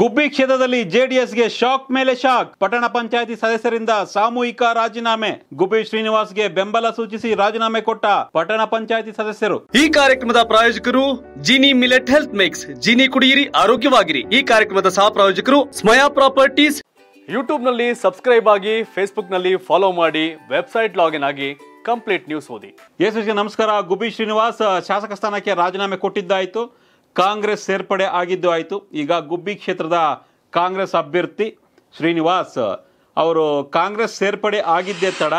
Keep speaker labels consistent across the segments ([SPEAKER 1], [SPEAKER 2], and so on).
[SPEAKER 1] ಗುಬ್ಬಿ ಕ್ಷೇತ್ರದಲ್ಲಿ ಜೆಡಿಎಸ್ಗೆ ಶಾಕ್ ಮೇಲೆ ಶಾಕ್ ಪಟ್ಟಣ ಪಂಚಾಯಿತಿ ಸದಸ್ಯರಿಂದ ಸಾಮೂಹಿಕ ರಾಜೀನಾಮೆ ಗುಬ್ಬಿ ಶ್ರೀನಿವಾಸ್ಗೆ ಬೆಂಬಲ ಸೂಚಿಸಿ ರಾಜೀನಾಮೆ ಕೊಟ್ಟ ಪಟ್ಟಣ ಪಂಚಾಯಿತಿ ಸದಸ್ಯರು ಈ ಕಾರ್ಯಕ್ರಮದ ಪ್ರಾಯೋಜಕರು Jini millet health mix Jini ಕುಡಿಯಿರಿ ಆರೋಗ್ಯವಾಗಿರಿ ಈ
[SPEAKER 2] ಕಾರ್ಯಕ್ರಮದ ಸಹ ಪ್ರಾಯೋಜಕರು ಸ್ಮಯಾ ಪ್ರಾಪರ್ಟೀಸ್ ಯೂಟ್ಯೂಬ್ ನಲ್ಲಿ ಸಬ್ಸ್ಕ್ರೈಬ್ ಆಗಿ ಫೇಸ್ಬುಕ್ ನಲ್ಲಿ
[SPEAKER 1] ಫಾಲೋ ಮಾಡಿ ವೆಬ್ಸೈಟ್ ಲಾಗಿನ್ ಆಗಿ ಕಂಪ್ಲೀಟ್ ನ್ಯೂಸ್ ಓದಿ ಯಶಸ್ಗೆ ನಮಸ್ಕಾರ ಗುಬ್ಬಿ ಶ್ರೀನಿವಾಸ್ ಶಾಸಕ ಸ್ಥಾನಕ್ಕೆ ರಾಜೀನಾಮೆ ಕೊಟ್ಟಿದ್ದಾಯಿತು ಕಾಂಗ್ರೆಸ್ ಸೇರ್ಪಡೆ ಆಗಿದ್ದು ಆಯಿತು ಈಗ ಗುಬ್ಬಿ ಕ್ಷೇತ್ರದ ಕಾಂಗ್ರೆಸ್ ಅಭ್ಯರ್ಥಿ ಶ್ರೀನಿವಾಸ್ ಅವರು ಕಾಂಗ್ರೆಸ್ ಸೇರ್ಪಡೆ ಆಗಿದ್ದೇ ತಡ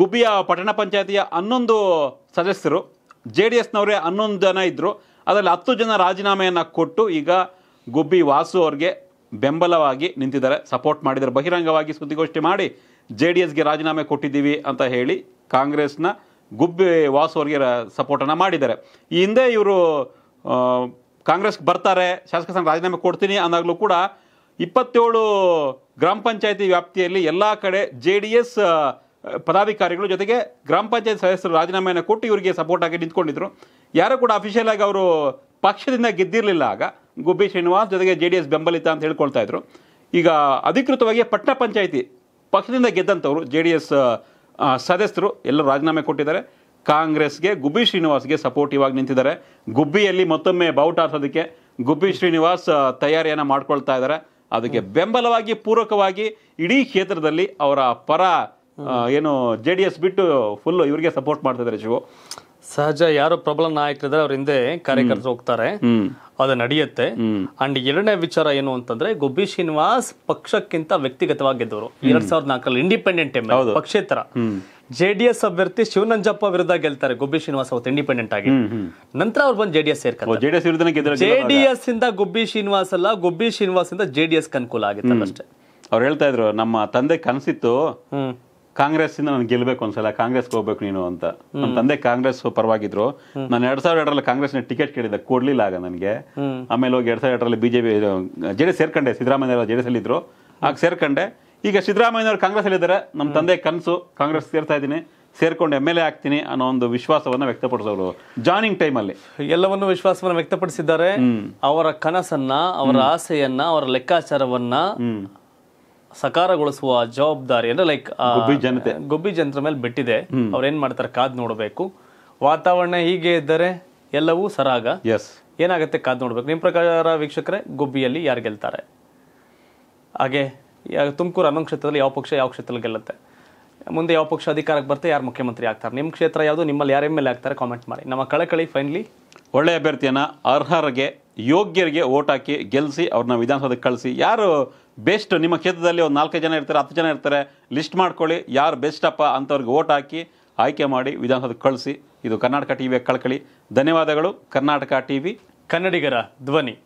[SPEAKER 1] ಗುಬ್ಬಿಯ ಪಟ್ಟಣ ಪಂಚಾಯತಿಯ ಹನ್ನೊಂದು ಸದಸ್ಯರು ಜೆ ಡಿ ಎಸ್ನವರೇ ಹನ್ನೊಂದು ಜನ ಇದ್ದರು ಅದರಲ್ಲಿ ಹತ್ತು ಜನ ರಾಜೀನಾಮೆಯನ್ನು ಕೊಟ್ಟು ಈಗ ಗುಬ್ಬಿ ವಾಸು ಅವ್ರಿಗೆ ಬೆಂಬಲವಾಗಿ ನಿಂತಿದ್ದಾರೆ ಸಪೋರ್ಟ್ ಮಾಡಿದ್ದಾರೆ ಬಹಿರಂಗವಾಗಿ ಸುದ್ದಿಗೋಷ್ಠಿ ಮಾಡಿ ಜೆ ಡಿ ಎಸ್ಗೆ ರಾಜೀನಾಮೆ ಕೊಟ್ಟಿದ್ದೀವಿ ಅಂತ ಹೇಳಿ ಕಾಂಗ್ರೆಸ್ನ ಗುಬ್ಬಿ ವಾಸು ಅವ್ರಿಗೆ ಸಪೋರ್ಟನ್ನು ಮಾಡಿದ್ದಾರೆ ಈ ಹಿಂದೆ ಇವರು ಕಾಂಗ್ರೆಸ್ಗೆ ಬರ್ತಾರೆ ಶಾಸಕ ಸ್ಥಾನ ರಾಜೀನಾಮೆ ಕೊಡ್ತೀನಿ ಅಂದಾಗಲೂ ಕೂಡ ಇಪ್ಪತ್ತೇಳು ಗ್ರಾಮ ಪಂಚಾಯತಿ ವ್ಯಾಪ್ತಿಯಲ್ಲಿ ಎಲ್ಲ ಕಡೆ ಜೆ ಡಿ ಎಸ್ ಪದಾಧಿಕಾರಿಗಳು ಜೊತೆಗೆ ಗ್ರಾಮ ಪಂಚಾಯತ್ ಸದಸ್ಯರು ರಾಜೀನಾಮೆಯನ್ನು ಕೊಟ್ಟು ಇವರಿಗೆ ಸಪೋರ್ಟ್ ಆಗಿ ನಿಂತ್ಕೊಂಡಿದ್ರು ಯಾರೂ ಕೂಡ ಅಫಿಷಿಯಲ್ ಆಗಿ ಅವರು ಪಕ್ಷದಿಂದ ಗೆದ್ದಿರಲಿಲ್ಲ ಆಗ ಗುಬ್ಬಿ ಶ್ರೀನಿವಾಸ್ ಜೊತೆಗೆ ಜೆ ಡಿ ಎಸ್ ಬೆಂಬಲಿತ ಅಂತ ಹೇಳ್ಕೊಳ್ತಾ ಇದ್ರು ಈಗ ಅಧಿಕೃತವಾಗಿ ಪಟ್ಟಣ ಪಂಚಾಯಿತಿ ಪಕ್ಷದಿಂದ ಗೆದ್ದಂಥವ್ರು ಜೆ ಡಿ ಎಸ್ ಸದಸ್ಯರು ಎಲ್ಲರೂ ರಾಜೀನಾಮೆ ಕೊಟ್ಟಿದ್ದಾರೆ ಕಾಂಗ್ರೆಸ್ಗೆ ಗುಬ್ಬಿ ಶ್ರೀನಿವಾಸ್ಗೆ ಸಪೋರ್ಟಿವ್ ಆಗಿ ನಿಂತಿದ್ದಾರೆ ಗುಬ್ಬಿಯಲ್ಲಿ ಮತ್ತೊಮ್ಮೆ ಬೌಟ್ ಆಡ್ಸೋದಕ್ಕೆ ಗುಬ್ಬಿ ಶ್ರೀನಿವಾಸ್ ತಯಾರಿಯನ್ನು ಮಾಡ್ಕೊಳ್ತಾ ಇದ್ದಾರೆ ಅದಕ್ಕೆ ಬೆಂಬಲವಾಗಿ ಪೂರಕವಾಗಿ ಇಡೀ ಕ್ಷೇತ್ರದಲ್ಲಿ ಅವರ ಪರ ಏನು ಜೆ ಡಿ ಎಸ್ ಬಿಟ್ಟು ಫುಲ್ ಇವರಿಗೆ ಸಪೋರ್ಟ್ ಮಾಡ್ತಾ ಇದ್ದಾರೆ ಶಿವ ಸಹಜ ಯಾರು ಪ್ರಬಲ
[SPEAKER 2] ನಾಯಕರಿದ್ದಾರೆ ಅವ್ರ ಹಿಂದೆ ಕಾರ್ಯಕರ್ತರು ಹೋಗ್ತಾರೆ ಅದು ನಡೆಯುತ್ತೆ ಅಂಡ್ ಎರಡನೇ ವಿಚಾರ ಏನು ಅಂತಂದ್ರೆ ಗುಬ್ಬಿ ಶ್ರೀನಿವಾಸ್ ಪಕ್ಷಕ್ಕಿಂತ ವ್ಯಕ್ತಿಗತವಾಗಿದ್ದವರು ಎರಡ್ ಸಾವಿರದ ನಾಲ್ಕರಲ್ಲಿ ಇಂಡಿಪೆಂಡೆಂಟ್ ಎಂಬ ಪಕ್ಷೇತರ ಜೆ ಡಿ ಎಸ್ ಅಭ್ಯರ್ಥಿ ಶಿವನಂಜಪ್ಪ ವಿರುದ್ಧ ಗೆಲ್ತಾರೆ ಗುಬ್ಬಿ ಶ್ರೀನಿವಾಸ್ ಅವತ್ತು ಇಂಡಿಪೆಂಡೆಂಟ್ ಆಗಿ
[SPEAKER 1] ನಂತರ ಅವ್ರು ಬಂದು ಜೆಡಿಎಸ್ ಡಿ ಜೆಡಿಎಸ್
[SPEAKER 2] ಇಂದ ಗುಬ್ಬಿ ಶ್ರೀನಿವಾಸ್ ಅಲ್ಲ ಗುಬ್ಬಿ
[SPEAKER 1] ಶ್ರೀನಿವಾಸ್ ಇಂದ ಜೆಡಿಎಸ್ ಅನುಕೂಲ ಆಗಿತ್ತು ಅಷ್ಟೇ ಅವ್ರು ಹೇಳ್ತಾ ಇದ್ರು ನಮ್ಮ ತಂದೆ ಕನಸಿತ್ತು ಕಾಂಗ್ರೆಸ್ ಇಂದ ನನ್ ಗೆಲ್ಬೇಕು ಒಂದ್ಸಲ ಕಾಂಗ್ರೆಸ್ ಹೋಗ್ಬೇಕು ನೀನು ಅಂತ ನಮ್ಮ ತಂದೆ ಕಾಂಗ್ರೆಸ್ ಪರವಾಗಿದ್ರು ನಾನು ಎರಡ್ ಸಾವಿರದ ಎರಡರಲ್ಲಿ ಕಾಂಗ್ರೆಸ್ ಟಿಕೆಟ್ ಕೇಳಿದ್ದೆ ಕೊಡ್ಲಿಲ್ಲ ಆಗ ನನಗೆ ಆಮೇಲೆ ಹೋಗಿ ಎರಡ್ ಸಾವಿರದ ಎರಡರಲ್ಲಿ ಬಿಜೆಪಿ ಜೆಡಿಎಸ್ ಸೇರ್ಕೊಂಡೆ ಸಿದ್ದರಾಮಯ್ಯ ಜೆಡಿಎಸ್ ಅಲ್ಲಿ ಇದ್ರು ಆಗ ಸೇರ್ಕೊಂಡೆ ಈಗ ಸಿದ್ದರಾಮಯ್ಯನವರು ಇದ್ದಾರೆ ನಮ್ಮ ತಂದೆ ಕನಸು ಕಾಂಗ್ರೆಸ್ ಸೇರ್ತಾ ಇದ್ದೀನಿ ಸೇರ್ಕೊಂಡು ಎಮ್ ಎಲ್ ಎ ಆಗ್ತೀನಿ ಅನ್ನೋ ಒಂದು ವಿಶ್ವಾಸವನ್ನು ವ್ಯಕ್ತಪಡಿಸೋರು ಜಾಯ್ನಿಂಗ್ ಟೈಮಲ್ಲಿ
[SPEAKER 2] ಎಲ್ಲವನ್ನು ವಿಶ್ವಾಸವನ್ನ ವ್ಯಕ್ತಪಡಿಸಿದ್ದಾರೆ ಅವರ ಕನಸನ್ನ ಅವರ ಆಸೆಯನ್ನ ಅವರ ಲೆಕ್ಕಾಚಾರವನ್ನ ಸಕಾರಗೊಳಿಸುವ ಜವಾಬ್ದಾರಿ ಅಂದ್ರೆ ಲೈಕ್ ಗುಬ್ಬಿ ಜನತೆ ಗುಬ್ಬಿ ಜನರ ಮೇಲೆ ಬಿಟ್ಟಿದೆ ಏನ್ ಮಾಡ್ತಾರೆ ಕಾದ್ ನೋಡಬೇಕು ವಾತಾವರಣ ಹೀಗೆ ಇದ್ದರೆ ಎಲ್ಲವೂ ಸರಾಗ ಎಸ್ ಏನಾಗುತ್ತೆ ಕಾದ್ ನೋಡ್ಬೇಕು ನಿಮ್ಮ ಪ್ರಕಾರ ವೀಕ್ಷಕರೇ ಗುಬ್ಬಿಯಲ್ಲಿ ಯಾರು ಗೆಲ್ತಾರೆ ಹಾಗೆ ತುಮಕೂರು ಹನ್ನೊಂದು ಕ್ಷೇತ್ರದಲ್ಲಿ ಯಾವ ಪಕ್ಷ ಯಾವ ಕ್ಷೇತ್ರದಲ್ಲಿ ಗೆಲ್ಲುತ್ತೆ ಮುಂದೆ ಯಾವ ಪಕ್ಷ ಅಧಿಕಾರಕ್ಕೆ ಬರ್ತಾರೆ ಯಾರು ಮುಖ್ಯಮಂತ್ರಿ ಆಗ್ತಾರೆ ನಿಮ್ಮ ಕ್ಷೇತ್ರ ಯಾವುದು ನಿಮ್ಮಲ್ಲಿ ಯಾರ ಮೇಲೆ ಆಗ್ತಾರೆ ಕಾಮೆಂಟ್ ಮಾಡಿ ನಮ್ಮ ಕಳಕಳಿ
[SPEAKER 1] ಫೈನಲಿ ಒಳ್ಳೆಯ ಅಭ್ಯರ್ಥಿಯನ್ನು ಅರ್ಹರಿಗೆ ಯೋಗ್ಯರಿಗೆ ಓಟ್ ಹಾಕಿ ಗೆಲ್ಲಿಸಿ ಅವ್ರನ್ನ ವಿಧಾನಸೌಧಕ್ಕೆ ಕಳಿಸಿ ಯಾರು ಬೆಸ್ಟ್ ನಿಮ್ಮ ಕ್ಷೇತ್ರದಲ್ಲಿ ಒಂದು ನಾಲ್ಕೈದು ಜನ ಇರ್ತಾರೆ ಹತ್ತು ಜನ ಇರ್ತಾರೆ ಲಿಸ್ಟ್ ಮಾಡ್ಕೊಳ್ಳಿ ಯಾರು ಬೆಸ್ಟಪ್ಪ ಅಂಥವ್ರಿಗೆ ಓಟ್ ಹಾಕಿ ಆಯ್ಕೆ ಮಾಡಿ ವಿಧಾನಸೌಧಕ್ಕೆ ಕಳಿಸಿ ಇದು ಕರ್ನಾಟಕ ಟಿ ವಿಯ ಕಳಕಳಿ ಧನ್ಯವಾದಗಳು ಕರ್ನಾಟಕ ಟಿ ವಿ ಕನ್ನಡಿಗರ ಧ್ವನಿ